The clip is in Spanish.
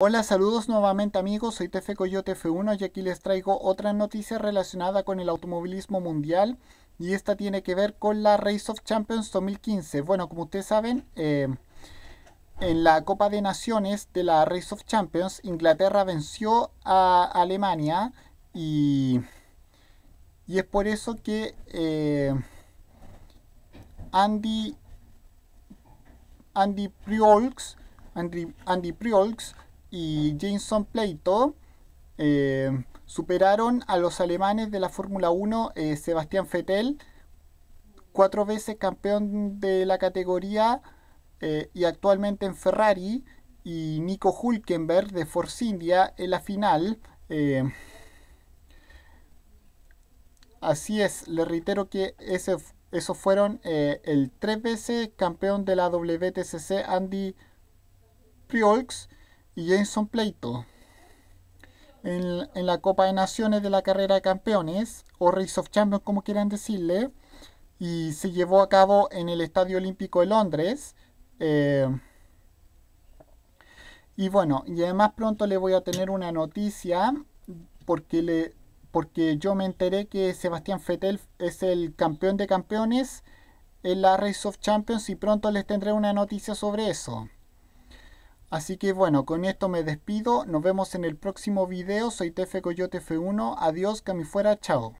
Hola, saludos nuevamente amigos, soy Tefe Coyote F1 y aquí les traigo otra noticia relacionada con el automovilismo mundial y esta tiene que ver con la Race of Champions 2015. Bueno, como ustedes saben, em, en la Copa de Naciones de la Race of Champions, Inglaterra venció a Alemania y, es por eso que em, Andy, Andy Priolks, Andy, Andy y Jameson Pleito eh, superaron a los alemanes de la Fórmula 1, eh, Sebastián Vettel cuatro veces campeón de la categoría eh, y actualmente en Ferrari, y Nico Hulkenberg de Force India en la final. así es, le reitero que ese, esos fueron el tres veces campeón de la WTCC Andy Priolks y Jason Pleito. En, la Copa de Naciones de la carrera de campeones, o Race of Champions como quieran decirle, y se llevó a cabo en el Estadio Olímpico de Londres. Eh, y bueno, y además pronto le voy a tener una noticia porque, le, porque yo me enteré que Sebastián fetel es el campeón de campeones en la Race of Champions y pronto les tendré una noticia sobre eso. Así que bueno, con esto me despido. Nos vemos en el próximo video. Soy Tefe Coyote F1. Adiós, cami fuera. Chao.